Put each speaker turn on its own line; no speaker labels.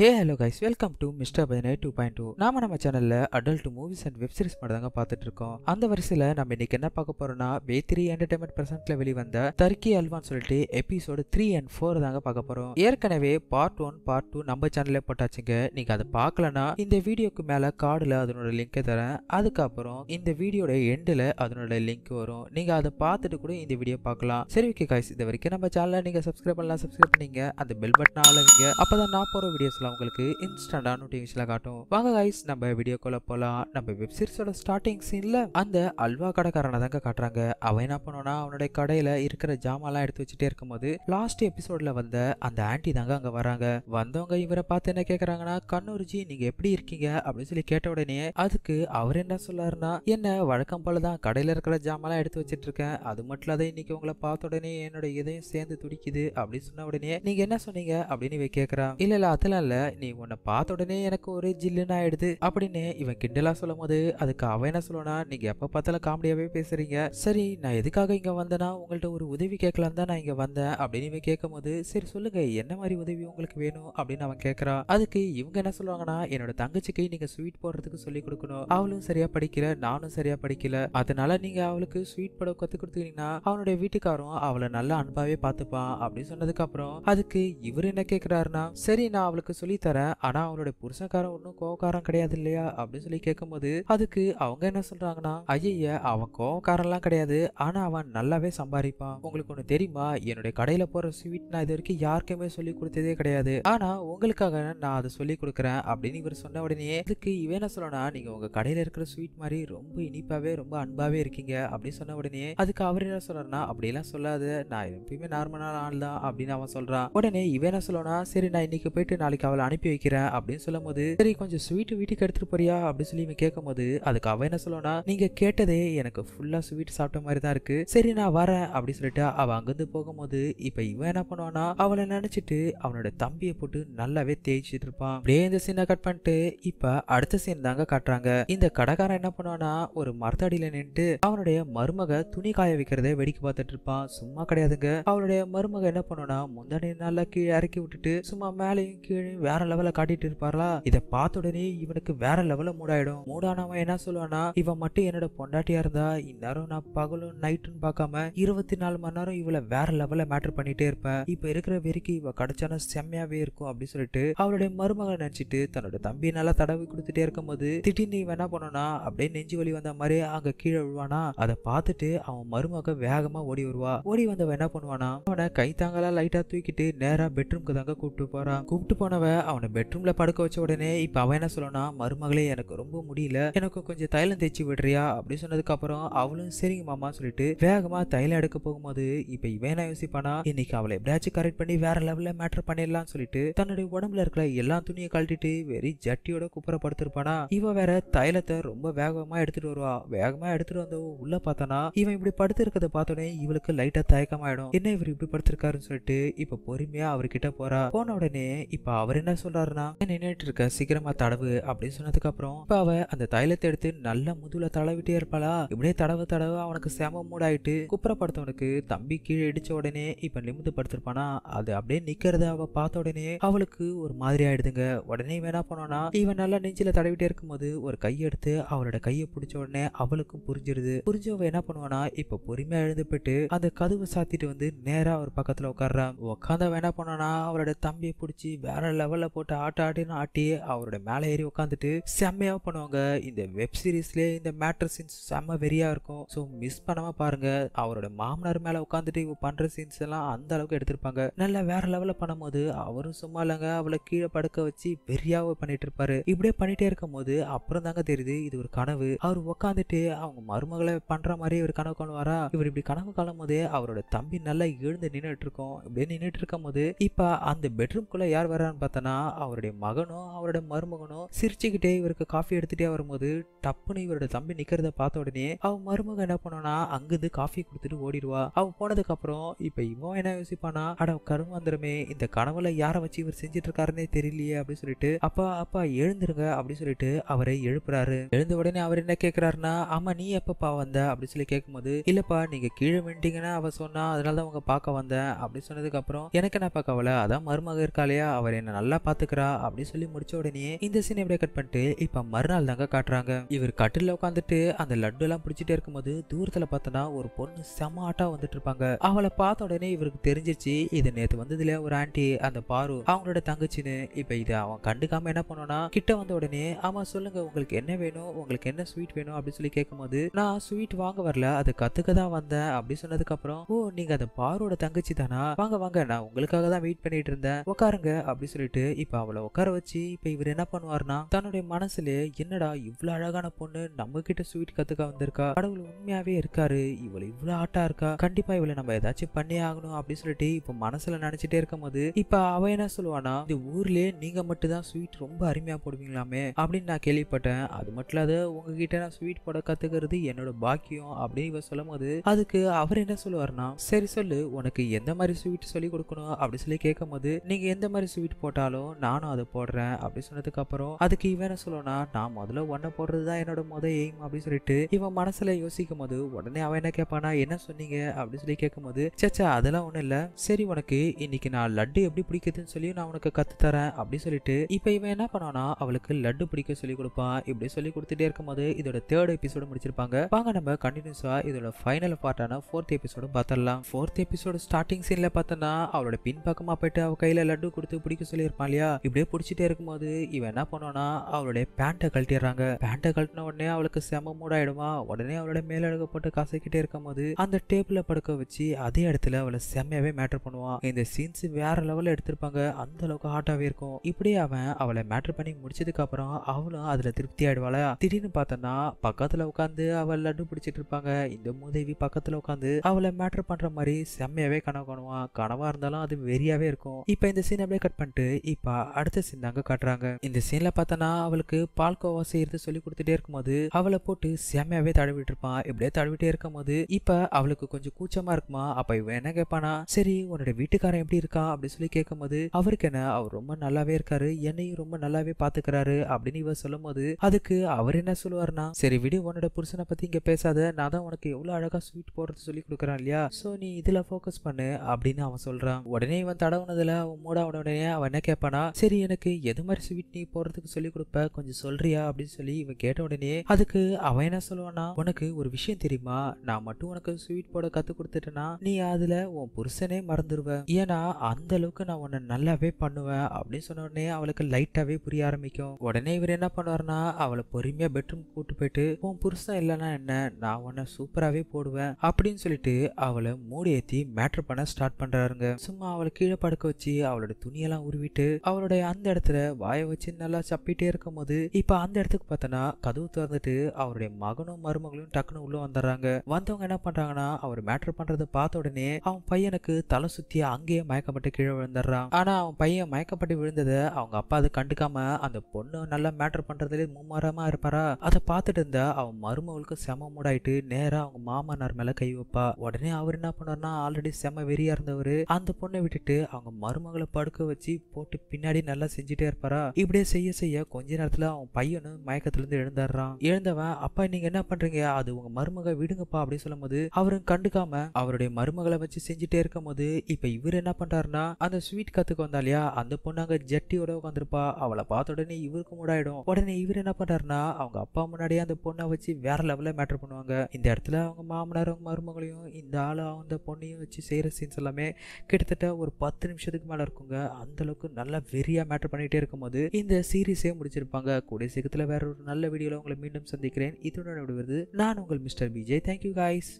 hey hello guys welcome to mister பதினே two point two நாம நம்ம சேனல்ல adult movies and web series மட்டும் தாங்க பார்த்துட்டு இருக்கோம் அந்த வரிசையில் நம்ம இன்னைக்கு என்ன பார்க்க போறோம்னா பே த்ரீ என்டர்டைன்மெண்ட் பிரசன்ட்ல வெளிவந்த தர்க்கி அல்வான்னு சொல்லிட்டு எபிசோடு த்ரீ அண்ட் ஃபோர் தாங்க பார்க்க போறோம் ஏற்கனவே பார்ட் ஒன் பார்ட் டூ நம்ம சேனல்ல போட்டாச்சுங்க நீங்க அதை பார்க்கலனா இந்த வீடியோக்கு மேல கார்டுல அதனோட லிங்கை தரேன் அதுக்கப்புறம் இந்த வீடியோட எண்டில் அதனோட லிங்க் வரும் நீங்க அதை பார்த்துட்டு கூட இந்த வீடியோ பார்க்கலாம் சரி ஓகே கைஸ் இது வரைக்கும் நம்ம சேனலை நீங்க சப்ஸ்கிரைப் பண்ணலாம் சப்ஸ்கிரைப் பண்ணீங்க அந்த பெல் பட்டன் ஆளுங்க அப்பதான் நான் போற வீடியோஸ்லாம் கண்டிப்பாக உங்களுக்கு இன்ஸ்டண்டா நோட்டிஃபிகேஷனில் காட்டும் வாங்க கைஸ் நம்ம வீடியோக்குள்ள போகலாம் நம்ம வெப் சீரிஸோட ஸ்டார்டிங் சீனில் அந்த அல்வா கடைக்காரனை தாங்க காட்டுறாங்க அவன் என்ன பண்ணுவானா அவனுடைய கடையில் இருக்கிற ஜாமான்லாம் எடுத்து வச்சுட்டே இருக்கும்போது லாஸ்ட் எபிசோட்ல வந்த அந்த ஆன்டி தாங்க அங்கே வராங்க வந்தவங்க இவரை பார்த்து என்ன கேட்குறாங்கன்னா கண்ணூர்ஜி நீங்கள் எப்படி இருக்கீங்க அப்படின்னு சொல்லி கேட்ட உடனே அதுக்கு அவர் என்ன சொல்லாருன்னா என்ன வழக்கம் போல தான் கடையில் இருக்கிற ஜாமான்லாம் எடுத்து வச்சுட்டு இருக்கேன் அது மட்டும் இல்லாத இன்னைக்கு உங்களை பார்த்த உடனே என்னோட இதயம் சேர்ந்து துடிக்குது அப்படின்னு சொன்ன உடனே நீங்க என்ன சொன்னீங்க அப்படின்னு இவ கேக்குறான் இல்ல இல்ல அதெல்லாம் இல்ல நீ உன்னை பார்த்த உடனே எனக்கு ஒரு ஜில்லுன்னு ஆயிடுது அப்படின்னு இவன் கிண்டலா சொல்லும் போது அதுக்கு அவன் என்ன சொல்லணும்னா நீங்க எப்ப பார்த்தாலும் காமெடியாவே பேசுறீங்க சரி நான் எதுக்காக இங்க வந்தேன்னா உங்கள்ட்ட ஒரு உதவி கேட்கலாம் தான் நான் இங்க வந்தேன் அப்படின்னு இவன் கேட்கும் போது சரி சொல்லுங்க என்ன மாதிரி உதவி உங்களுக்கு வேணும் அப்படின்னு அவன் கேட்கறான் அதுக்கு இவங்க என்ன சொல்லுவாங்கன்னா என்னோட தங்கச்சிக்கு நீங்க ஸ்வீட் போடுறதுக்கு சொல்லி கொடுக்கணும் அவளும் சரியா படிக்கல நானும் சரியா படிக்கல அதனால நீங்க அவளுக்கு ஸ்வீட் போட கத்து கொடுத்தீங்கன்னா அவனுடைய வீட்டுக்காரும் அவளை நல்லா அன்பாவே பாத்துப்பான் அப்படின்னு சொன்னதுக்கு அப்புறம் அதுக்கு இவர் என்ன கேக்குறாருன்னா சரி நான் அவளுக்கு சொல்லித்தரேன் ஆனால் அவளுடைய புருஷக்காரன் ஒன்றும் கோவக்காரன் கிடையாது இல்லையா அப்படின்னு சொல்லி கேட்கும்போது அதுக்கு அவங்க என்ன சொல்கிறாங்கன்னா ஐய அவன் கோவக்காரன்லாம் கிடையாது ஆனால் அவன் நல்லாவே சம்பாதிப்பான் உங்களுக்கு ஒன்று தெரியுமா என்னுடைய கடையில் போகிற ஸ்வீட் நான் இது வரைக்கும் யாருக்குமே சொல்லி கொடுத்ததே கிடையாது ஆனால் உங்களுக்காக நான் அதை சொல்லி கொடுக்குறேன் அப்படின்னு இவர் சொன்ன உடனே அதுக்கு இவன் என்ன சொல்லணும் நீங்கள் உங்கள் கடையில் இருக்கிற ஸ்வீட் மாதிரி ரொம்ப இனிப்பாகவே ரொம்ப அன்பாகவே இருக்கீங்க அப்படின்னு சொன்ன உடனே அதுக்கு அவர் என்ன சொல்கிறாருன்னா அப்படிலாம் சொல்லாது நான் எப்பயுமே நார்மலான ஆள் தான் அப்படின்னு அவன் சொல்கிறான் உடனே இவன் என்ன சொல்லணும் சரி நான் இன்னைக்கு போயிட்டு நாளைக்கு அவளை அனுப்பி வைக்கிறேன் அப்படின்னு சொல்லும் போது சரி கொஞ்சம் ஸ்வீட் வீட்டுக்கு எடுத்துட்டு போறியா அப்படின்னு சொல்லி இவன் கேட்கும் போது அதுக்கு அவ என்ன சொல்லுவனா நீங்க கேட்டதே எனக்கு ஃபுல்லா ஸ்வீட் சாப்பிட்ட மாதிரி தான் இருக்கு சரி நான் வரேன் அப்படின்னு சொல்லிட்டு அவ அங்கிருந்து போகும்போது இப்ப இவன் என்ன பண்ணுவானா அவளை நினைச்சிட்டு அவனோட தம்பியை போட்டு நல்லாவே தேய்ச்சிட்டு இருப்பான் அப்படியே இந்த சீனை கட் பண்ணிட்டு இப்ப அடுத்த சீன் தாங்க காட்டுறாங்க இந்த கடைக்காரன் என்ன பண்ணுவானா ஒரு மரத்தடியில நின்று அவனுடைய மருமக துணி காய வைக்கிறத வேடிக்கை பார்த்துட்டு இருப்பான் சும்மா கிடையாதுங்க அவளுடைய மருமக என்ன பண்ணுவானா முந்தானி நல்லா கீழே இறக்கி விட்டுட்டு சும்மா மேலையும் கீழே வேற லெவல காட்டிட்டு இருப்பாரா இத பார்த்த உடனே இவனுக்கு வேற லெவல மூடாயிடும் மூடானவன் என்ன சொல்லுவானா இவன் மட்டும் என்னோட பொண்டாட்டியா இருந்தா இந்நேரம் நான் பகலும் நைட்டுன்னு பார்க்காம இருபத்தி நாலு மணி நேரம் இவளை வேற லெவல மேட்டர் பண்ணிட்டே இருப்பேன் இப்ப இருக்கிற வெறிக்கு இவ கிடைச்சானா செம்மையாவே இருக்கும் அப்படின்னு சொல்லிட்டு அவளுடைய மருமகளை நினைச்சிட்டு தன்னோட தம்பி நல்லா தடவி கொடுத்துட்டே போது திடீர்னு இவன் என்ன பண்ணனா அப்படியே நெஞ்சு வலி வந்த மாதிரி அங்க கீழே விழுவானா அதை பார்த்துட்டு அவன் மருமக வேகமா ஓடி வருவா ஓடி வந்தவன் என்ன பண்ணுவானா அவனை கைத்தாங்களா லைட்டா தூக்கிட்டு நேரா பெட்ரூம்க்கு தாங்க கூப்பிட்டு போறான் கூப்பிட்டு போனவ மருமக அவனை பெட்ரூம்ல படுக்க வச்ச உடனே இப்போ அவன் என்ன சொல்லனா மருமகளே எனக்கு ரொம்ப முடியல எனக்கு கொஞ்சம் தைலம் தேய்ச்சி விடுறியா அப்படின்னு அப்புறம் அவளும் சரிங்க மாமா சொல்லிட்டு வேகமா தைலம் எடுக்க போகும்போது இப்போ இவன் என்ன யோசிப்பானா இன்னைக்கு அவளை எப்படியாச்சும் கரெக்ட் பண்ணி வேற லெவலில் மேட்டர் பண்ணிடலாம்னு சொல்லிட்டு தன்னுடைய உடம்புல இருக்கிற எல்லா துணியை கழட்டிட்டு வெறி ஜட்டியோட குப்புறப்படுத்திருப்பானா இவன் வேற தைலத்தை ரொம்ப வேகமா எடுத்துட்டு வருவா வேகமாக எடுத்துட்டு வந்தவ உள்ள பார்த்தானா இவன் இப்படி படுத்து இருக்கிறத பார்த்தோடனே இவளுக்கு லைட்டாக தயக்கமாயிடும் என்ன இவர் இப்படி படுத்திருக்காருன்னு சொல்லிட்டு இப்போ பொறுமையா அவர்கிட்ட போறா போன உடனே இப்போ அவர் என்ன சொல்றாருன்னா நின்றுட்டு இருக்க சீக்கிரமா தடவு அப்படின்னு சொன்னதுக்கு அப்புறம் இப்ப அவ அந்த தைலத்தை எடுத்து நல்ல முதுல தடவிட்டே இருப்பாளா இப்படியே தடவு தடவு அவனுக்கு சேம மூடாயிட்டு குப்புறப்படுத்தவனுக்கு தம்பி கீழே இடிச்ச உடனே இப்ப நிமிந்து படுத்திருப்பானா அது அப்படியே நிக்கிறத அவ பார்த்த உடனே அவளுக்கு ஒரு மாதிரி ஆயிடுதுங்க உடனே வேணா போனோம்னா இவன் நல்லா நெஞ்சில தடவிட்டே இருக்கும்போது ஒரு கையெடுத்து அவளோட கையை பிடிச்ச உடனே அவளுக்கும் புரிஞ்சிருது புரிஞ்சவ என்ன பண்ணுவானா இப்ப பொறுமையா எழுந்து போயிட்டு அந்த கதவை சாத்திட்டு வந்து நேரா ஒரு பக்கத்துல உட்கார்றான் உட்காந்த வேணா போனானா அவளோட தம்பியை பிடிச்சி வேற லெவல் லெவலில் போட்டு ஆட்ட ஆட்டின்னு ஆட்டி அவரோட மேலே ஏறி உட்காந்துட்டு செம்மையாக பண்ணுவாங்க இந்த வெப் சீரீஸ்லேயே இந்த மேட்ரு சீன்ஸ் செம்ம வெறியாக இருக்கும் ஸோ மிஸ் பண்ணாமல் பாருங்கள் அவரோட மாமனார் மேலே உட்காந்துட்டு இவ பண்ணுற சீன்ஸ் எல்லாம் அந்த அளவுக்கு எடுத்திருப்பாங்க நல்லா வேற லெவலில் பண்ணும்போது அவரும் சும்மா இல்லைங்க அவளை கீழே படுக்க வச்சு வெறியாக பண்ணிட்டு இருப்பாரு இப்படியே பண்ணிட்டே இருக்கும் போது அப்புறம் தாங்க தெரியுது இது ஒரு கனவு அவர் உட்காந்துட்டு அவங்க மருமகளை பண்ற மாதிரி இவர் கனவு காணுவாரா இவர் இப்படி கனவு காணும் போதே அவரோட தம்பி நல்லா எழுந்து நின்றுட்டு இருக்கோம் இப்படியே நின்றுட்டு இருக்கும் போது இப்போ அந்த குள்ள யார் வர்றான்னு பார்த்தா பார்த்தனா அவருடைய மகனோ அவருடைய மருமகனோ சிரிச்சுக்கிட்டே இவருக்கு காஃபி எடுத்துட்டே வரும்போது டப்புனு இவரோட தம்பி நிக்கிறத பார்த்த உடனே அவன் மருமகன் என்ன பண்ணோம்னா அங்கிருந்து காஃபி கொடுத்துட்டு ஓடிடுவா அவன் போனதுக்கு அப்புறம் இப்ப இவன் என்ன யோசிப்பானா அட கருமாந்திரமே இந்த கனவுல யாரை வச்சு இவர் செஞ்சுட்டு இருக்காருன்னே தெரியலையே அப்படின்னு சொல்லிட்டு அப்பா அப்பா எழுந்துருங்க அப்படின்னு சொல்லிட்டு அவரை எழுப்புறாரு எழுந்த உடனே அவர் என்ன கேக்குறாருன்னா ஆமா நீ எப்பப்பா வந்த அப்படின்னு சொல்லி கேட்கும்போது இல்லப்பா நீங்க கீழே விட்டீங்கன்னா அவ சொன்னா அதனால தான் உங்க பார்க்க வந்தேன் அப்படின்னு சொன்னதுக்கு அப்புறம் எனக்கு என்னப்பா கவலை அதான் மருமக இருக்காளையா அவர் என்ன நல்லா நல்லா பாத்துக்கிறா அப்படின்னு சொல்லி முடிச்ச உடனே இந்த சீன் எப்படியே கட் பண்ணிட்டு இப்ப மறுநாள் தாங்க காட்டுறாங்க இவர் கட்டில உட்காந்துட்டு அந்த லட்டு எல்லாம் பிடிச்சிட்டே இருக்கும்போது தூரத்துல பார்த்தோன்னா ஒரு பொண்ணு செமாட்டா வந்துட்டு இருப்பாங்க அவளை பார்த்த உடனே இவருக்கு தெரிஞ்சிருச்சு இது நேத்து வந்ததுல ஒரு ஆண்டி அந்த பாரு அவங்களோட தங்கச்சின்னு இப்ப இது அவன் கண்டுக்காம என்ன பண்ணோம்னா கிட்ட வந்த உடனே ஆமா சொல்லுங்க உங்களுக்கு என்ன வேணும் உங்களுக்கு என்ன ஸ்வீட் வேணும் அப்படின்னு சொல்லி கேட்கும் நான் ஸ்வீட் வாங்க வரல அது கத்துக்க தான் வந்தேன் அப்படின்னு சொன்னதுக்கு அப்புறம் ஓ நீங்க அந்த பாரோட தங்கச்சி தானா வாங்க வாங்க நான் உங்களுக்காக தான் வெயிட் பண்ணிட்டு இருந்தேன் உட்காருங்க அப்படின்னு சொல்லிட்டு சொல்லிட்டு இப்போ அவளை உட்கார வச்சு இப்ப இவர் என்ன பண்ணுவார்னா தன்னுடைய மனசுல என்னடா இவ்வளோ அழகான பொண்ணு நம்ம கிட்ட ஸ்வீட் கத்துக்க வந்திருக்கா கடவுள் உண்மையாவே இருக்காரு இவளை இவ்வளோ ஆட்டா இருக்கா கண்டிப்பா இவளை நம்ம ஏதாச்சும் பண்ணியே ஆகணும் அப்படின்னு சொல்லிட்டு இப்போ மனசுல நினைச்சிட்டே இருக்கும் போது இப்ப அவ என்ன சொல்லுவானா இந்த ஊர்லயே நீங்க மட்டும் தான் ஸ்வீட் ரொம்ப அருமையா போடுவீங்களாமே அப்படின்னு நான் கேள்விப்பட்டேன் அது மட்டும் இல்லாத உங்ககிட்ட நான் ஸ்வீட் போட கத்துக்கிறது என்னோட பாக்கியம் அப்படின்னு இவ சொல்லும் போது அதுக்கு அவர் என்ன சொல்லுவார்னா சரி சொல்லு உனக்கு எந்த மாதிரி ஸ்வீட் சொல்லி கொடுக்கணும் அப்படின்னு சொல்லி கேட்கும் போது நீங்க எந்த மாதிரி ஸ்வீட் போட்டா போட்டாலும் நானும் அதை போடுறேன் அப்படி சொன்னதுக்கப்புறம் அதுக்கு இவன் என்ன சொல்லணும்னா நான் முதல்ல ஒன்னை போடுறது தான் என்னோட முதல் எய்ம் அப்படின்னு சொல்லிட்டு இவன் மனசில் யோசிக்கும் போது உடனே அவன் என்ன கேட்பானா என்ன சொன்னீங்க அப்படின்னு சொல்லி கேட்கும் போது சச்சா அதெல்லாம் ஒண்ணும் இல்லை சரி உனக்கு இன்னைக்கு நான் லட்டு எப்படி பிடிக்குதுன்னு சொல்லி நான் உனக்கு கத்து தரேன் அப்படின்னு சொல்லிட்டு இப்போ இவன் என்ன பண்ணானா அவளுக்கு லட்டு பிடிக்க சொல்லி கொடுப்பான் இப்படி சொல்லி கொடுத்துட்டே இருக்கும் போது இதோட தேர்ட் எபிசோடு முடிச்சிருப்பாங்க வாங்க நம்ம கண்டினியூஸா இதோட ஃபைனல் பார்ட்டான ஃபோர்த் எபிசோடு பார்த்துடலாம் ஃபோர்த் எபிசோடு ஸ்டார்டிங் சீன்ல பார்த்தோன்னா அவளோட பின்பக்கமா போயிட்டு அவ கையில லட்டு கொடுத்து பிடிக்க சொல்லி இருப்பான் இல்லையா இப்படியே பிடிச்சிட்டே இருக்கும்போது இவன் என்ன பண்ணுவானா அவளுடைய பேண்ட்டை கழட்டிடுறாங்க பேண்ட்டை கழட்டின உடனே அவளுக்கு செம ஆயிடுமா உடனே அவளோட போட்டு கசக்கிட்டே இருக்கும் போது அந்த டேபிளில் படுக்க வச்சு அதே இடத்துல அவளை செம்மையாவே மேட்டர் பண்ணுவான் இந்த சீன்ஸ் வேற லெவலில் எடுத்திருப்பாங்க அந்த அளவுக்கு ஹாட்டாவே இருக்கும் இப்படியே அவன் அவளை மேட்டர் பண்ணி முடிச்சதுக்கு அப்புறம் அவளும் அதுல திருப்தி ஆயிடுவாளா திடீர்னு பார்த்தோம்னா பக்கத்துல உட்காந்து அவள் லட்டு பிடிச்சிட்டு இருப்பாங்க இந்த மூதேவி பக்கத்துல உட்காந்து அவளை மேட்டர் பண்ற மாதிரி செம்மையாவே கனவு காணுவான் கனவா இருந்தாலும் அது வெறியாவே இருக்கும் இப்போ இந்த சீன் அப்படியே கட் பண்ணிட்டு இப்போ அடுத்த சீன் தாங்க காட்டுறாங்க இந்த சீன்ல பார்த்தனா அவளுக்கு பால்கோவா செய்யறது சொல்லி கொடுத்துட்டே இருக்கும்போது அவளை போட்டு செம்மையாவே தடவிட்டு இருப்பான் இப்படியே தடவிட்டே இருக்கும் போது இப்ப அவளுக்கு கொஞ்சம் கூச்சமா இருக்குமா அப்ப இவன் என்ன கேட்பானா சரி உன்னோட வீட்டுக்காரன் எப்படி இருக்கான் அப்படின்னு சொல்லி கேட்கும் அவருக்கு என்ன அவர் ரொம்ப நல்லாவே இருக்காரு என்னையும் ரொம்ப நல்லாவே பாத்துக்கிறாரு அப்படின்னு இவ சொல்லும் போது அதுக்கு அவர் என்ன சொல்லுவாருன்னா சரி விடு உன்னோட புருஷனை பத்தி இங்க பேசாத நான் தான் உனக்கு எவ்வளவு அழகா ஸ்வீட் போடுறது சொல்லி கொடுக்குறான் இல்லையா சோ நீ இதுல போக்கஸ் பண்ணு அப்படின்னு அவன் சொல்றான் உடனே இவன் தடவுனதுல அவன் மூட உடனே அவன் என்ன கேட்பானா சரி எனக்கு எது மாதிரி ஸ்வீட் நீ போடுறதுக்கு சொல்லி கொடுப்ப கொஞ்சம் சொல்றியா அப்படின்னு சொல்லி இவன் கேட்ட உடனே அதுக்கு அவன் என்ன சொல்லுவானா உனக்கு ஒரு விஷயம் தெரியுமா நான் மட்டும் உனக்கு ஸ்வீட் போட கத்து கொடுத்துட்டேனா நீ அதுல உன் புருஷனே மறந்துடுவ ஏன்னா அந்த அளவுக்கு நான் உன்னை நல்லாவே பண்ணுவேன் அப்படின்னு சொன்ன உடனே அவளுக்கு லைட்டாவே புரிய ஆரம்பிக்கும் உடனே இவர் என்ன பண்ணுவார்னா அவளை பொறுமையா பெட்ரூம் கூட்டு போயிட்டு உன் புருஷன் இல்லைன்னா என்ன நான் உன்னை சூப்பராகவே போடுவேன் அப்படின்னு சொல்லிட்டு அவளை மூடி ஏற்றி மேட்ரு பண்ண ஸ்டார்ட் பண்றாருங்க சும்மா அவளை கீழே படுக்க வச்சு அவளோட துணியெல்லாம் உருவிட்டு சொல்லிட்டு அவருடைய அந்த இடத்துல வாயை வச்சு நல்லா சப்பிட்டே இருக்கும் போது இப்ப அந்த இடத்துக்கு பார்த்தோன்னா கதவு திறந்துட்டு அவருடைய மகனும் மருமகளும் டக்குன்னு உள்ள வந்துடுறாங்க வந்தவங்க என்ன பண்றாங்கன்னா அவர் மேட்ரு பண்றதை பார்த்த உடனே அவன் பையனுக்கு தலை சுத்தி அங்கேயே மயக்கப்பட்டு கீழே விழுந்துடுறான் ஆனா அவன் பையன் மயக்கப்பட்டு விழுந்ததை அவங்க அப்பா அது கண்டுக்காம அந்த பொண்ணு நல்லா மேட்ரு பண்றதுல மும்மாரமா இருப்பாரா அதை பார்த்துட்டு இருந்தா அவன் மருமகளுக்கு செம மூடாயிட்டு நேரா அவங்க மாமனார் மேல கை வைப்பா உடனே அவர் என்ன பண்ணார்னா ஆல்ரெடி செம வெறியா இருந்தவர் அந்த பொண்ணை விட்டுட்டு அவங்க மருமகளை படுக்க வச்சு போட்டு போட்டு பின்னாடி நல்லா செஞ்சுட்டே இருப்பாரா இப்படியே செய்ய செய்ய கொஞ்ச நேரத்துல அவன் பையனும் மயக்கத்துல இருந்து எழுந்தாடுறான் எழுந்தவன் அப்பா நீங்க என்ன பண்றீங்க அது உங்க மருமக விடுங்கப்பா அப்படின்னு சொல்லும் போது அவரும் கண்டுக்காம அவருடைய மருமகளை வச்சு செஞ்சுட்டே இருக்கும் போது இப்ப இவர் என்ன பண்றாருன்னா அந்த ஸ்வீட் கத்துக்கு வந்தா இல்லையா அந்த பொண்ணு அங்க ஜட்டியோட உட்காந்துருப்பா அவளை பார்த்த உடனே இவருக்கு மூடாயிடும் உடனே இவர் என்ன பண்றாருன்னா அவங்க அப்பா முன்னாடியே அந்த பொண்ணை வச்சு வேற லெவல மேட்டர் பண்ணுவாங்க இந்த இடத்துல அவங்க மாமனார் அவங்க மருமகளையும் இந்த ஆளு அந்த பொண்ணையும் வச்சு செய்யற சீன்ஸ் எல்லாமே கிட்டத்தட்ட ஒரு பத்து நிமிஷத்துக்கு மேல இருக்குங்க அந்த அளவுக்கு நல்லா வெறியா மேட்டர் பண்ணிகிட்டே இருக்கும்போது இந்த சீரீஸே முடிச்சிருப்பாங்க கூடிய சீக்கிரத்தில் வேற ஒரு நல்ல வீடியோவில் உங்களை மீண்டும் சந்திக்கிறேன் இதனோட விடுவது நான் உங்கள் மிஸ்டர் பிஜே தேங்க்யூ காய்ஸ்